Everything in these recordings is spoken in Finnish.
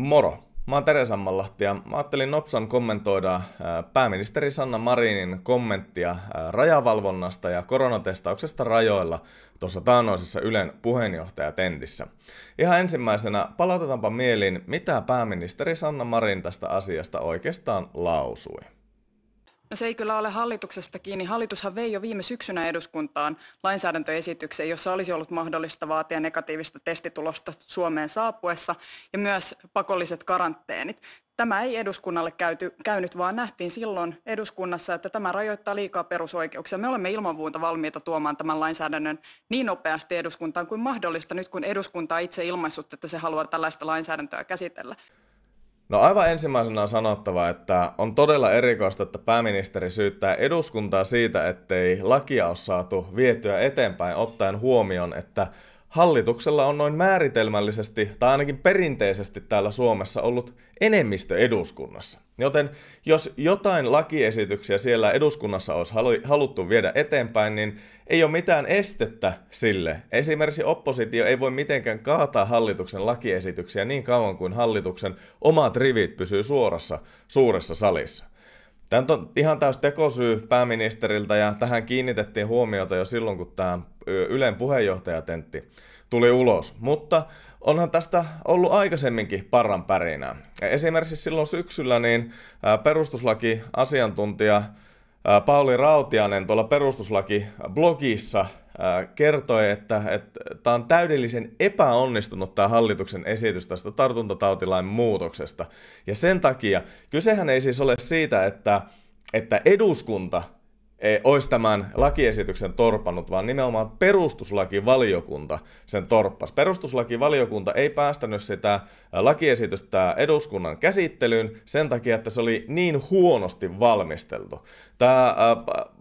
Moro! Mä oon Tere Sammanlahti ja mä ajattelin Nopsan kommentoida äh, pääministeri Sanna Marinin kommenttia äh, rajavalvonnasta ja koronatestauksesta rajoilla tuossa taannoisessa Ylen puheenjohtajatentissä. Ihan ensimmäisenä palautetaanpa mieliin, mitä pääministeri Sanna Marin tästä asiasta oikeastaan lausui. No se ei kyllä ole hallituksesta kiinni. Hallitushan vei jo viime syksynä eduskuntaan lainsäädäntöesityksen, jossa olisi ollut mahdollista vaatia negatiivista testitulosta Suomeen saapuessa ja myös pakolliset karanteenit. Tämä ei eduskunnalle käyty, käynyt, vaan nähtiin silloin eduskunnassa, että tämä rajoittaa liikaa perusoikeuksia. Me olemme ilman muuta valmiita tuomaan tämän lainsäädännön niin nopeasti eduskuntaan kuin mahdollista nyt, kun eduskunta itse ilmaissut, että se haluaa tällaista lainsäädäntöä käsitellä. No aivan ensimmäisenä on sanottava, että on todella erikoista, että pääministeri syyttää eduskuntaa siitä, ettei lakia ole saatu vietyä eteenpäin ottaen huomioon, että Hallituksella on noin määritelmällisesti tai ainakin perinteisesti täällä Suomessa ollut enemmistö eduskunnassa. Joten jos jotain lakiesityksiä siellä eduskunnassa olisi haluttu viedä eteenpäin, niin ei ole mitään estettä sille. Esimerkiksi oppositio ei voi mitenkään kaataa hallituksen lakiesityksiä niin kauan kuin hallituksen omat rivit pysyy suorassa suuressa salissa. Tämä on ihan taas tekosyy pääministeriltä ja tähän kiinnitettiin huomiota jo silloin, kun tämä Ylen puheenjohtajatentti tuli ulos. Mutta onhan tästä ollut aikaisemminkin parran pärinää. Esimerkiksi silloin syksyllä niin perustuslaki-asiantuntija Pauli Rautianen tuolla perustuslaki-blogissa kertoi, että, että tämä on täydellisen epäonnistunut tämä hallituksen esitys tästä tartuntatautilain muutoksesta. Ja sen takia, kysehän ei siis ole siitä, että, että eduskunta olisi tämän lakiesityksen torpannut, vaan nimenomaan perustuslakivaliokunta sen torppasi. Perustuslakivaliokunta ei päästänyt sitä lakiesitystä eduskunnan käsittelyyn sen takia, että se oli niin huonosti valmisteltu. Tämä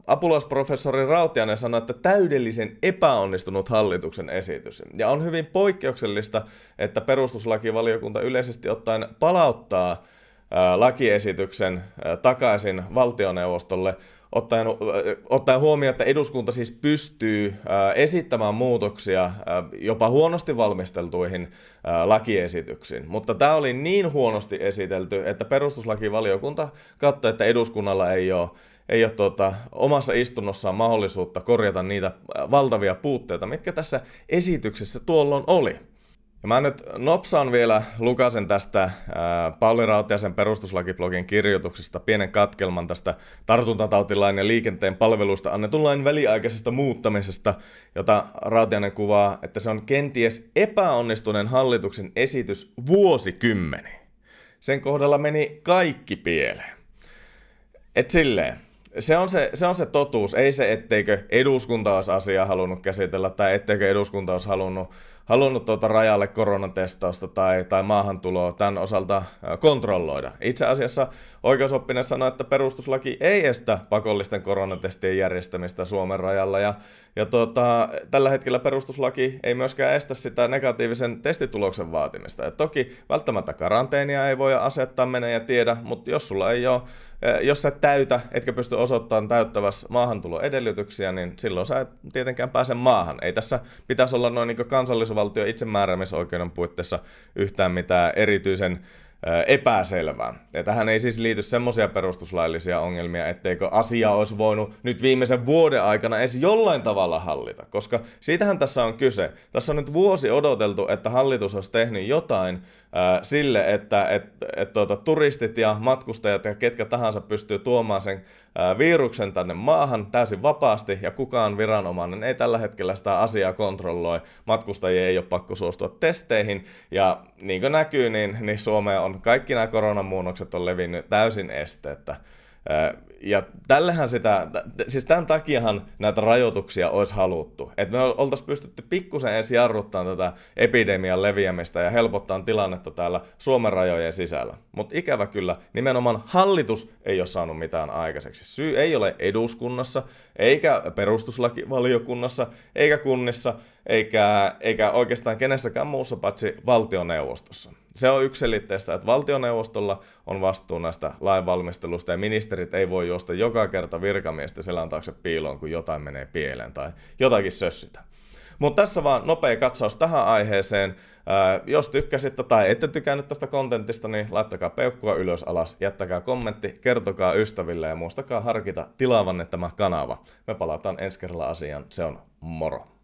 Apulaisprofessori Rautianen sanoi, että täydellisen epäonnistunut hallituksen esitys. Ja on hyvin poikkeuksellista, että perustuslakivaliokunta yleisesti ottaen palauttaa lakiesityksen takaisin valtioneuvostolle, ottaen, ottaen huomioon, että eduskunta siis pystyy esittämään muutoksia jopa huonosti valmisteltuihin lakiesityksiin. Mutta tämä oli niin huonosti esitelty, että perustuslakivaliokunta katsoi, että eduskunnalla ei ole ei ole tuota, omassa istunnossaan mahdollisuutta korjata niitä valtavia puutteita, mitkä tässä esityksessä tuolloin oli. Ja mä nyt nopsaan vielä Lukasen tästä äh, Pauli Rautiasen perustuslakiblogin kirjoituksesta pienen katkelman tästä tartuntatautilain ja liikenteen palveluista annetun lain väliaikaisesta muuttamisesta, jota Rautianen kuvaa, että se on kenties epäonnistuneen hallituksen esitys vuosikymmeni. Sen kohdalla meni kaikki pieleen. Et silleen, se on se, se on se totuus, ei se etteikö eduskunta olisi asiaa halunnut käsitellä tai etteikö eduskunta olisi halunnut halunnut tuota rajalle koronatestausta tai, tai maahantuloa tämän osalta kontrolloida. Itse asiassa oikeusoppinen sanoi, että perustuslaki ei estä pakollisten koronatestien järjestämistä Suomen rajalla ja, ja tuota, tällä hetkellä perustuslaki ei myöskään estä sitä negatiivisen testituloksen vaatimista. Ja toki välttämättä karanteenia ei voi asettaa, mene ja tiedä, mutta jos sulla ei ole, jos sä täytä, etkä pysty osoittamaan täyttävässä maahantuloedellytyksiä, niin silloin sä et tietenkään pääse maahan. Ei tässä pitäisi olla noin niin kansallisuus valtion itsemääräämisoikeuden puitteissa yhtään mitään erityisen epäselvää. Ja tähän ei siis liity semmoisia perustuslaillisia ongelmia, etteikö asia olisi voinut nyt viimeisen vuoden aikana edes jollain tavalla hallita, koska siitähän tässä on kyse. Tässä on nyt vuosi odoteltu, että hallitus olisi tehnyt jotain äh, sille, että et, et, tuota, turistit ja matkustajat ja ketkä tahansa pystyy tuomaan sen äh, viruksen tänne maahan täysin vapaasti ja kukaan viranomainen ei tällä hetkellä sitä asiaa kontrolloi. Matkustajien ei ole pakko suostua testeihin ja niin kuin näkyy, niin, niin Suomeen on on, kaikki nämä koronamuunnokset on levinnyt täysin esteettä. Ja tällähän sitä, siis tämän takiahan näitä rajoituksia olisi haluttu. Että me oltaisiin pystytty pikkusen ensi jarruttamaan tätä epidemian leviämistä ja helpottaa tilannetta täällä Suomen rajojen sisällä. Mutta ikävä kyllä, nimenomaan hallitus ei ole saanut mitään aikaiseksi. Syy ei ole eduskunnassa, eikä perustuslakivaliokunnassa, eikä kunnissa, eikä, eikä oikeastaan kenessäkään muussa paitsi valtioneuvostossa se on yksilitteistä, että valtioneuvostolla on vastuu näistä lainvalmistelusta ja ministerit ei voi juosta joka kerta virkamiestä selän taakse piiloon, kun jotain menee pieleen tai jotakin sössitä. Mutta tässä vaan nopea katsaus tähän aiheeseen. Ää, jos tykkäsit tai ette tykännyt tästä kontentista, niin laittakaa peukkua ylös alas, jättäkää kommentti, kertokaa ystäville ja muistakaa harkita tilaavanne tämä kanava. Me palataan ensi kerralla asiaan. Se on moro!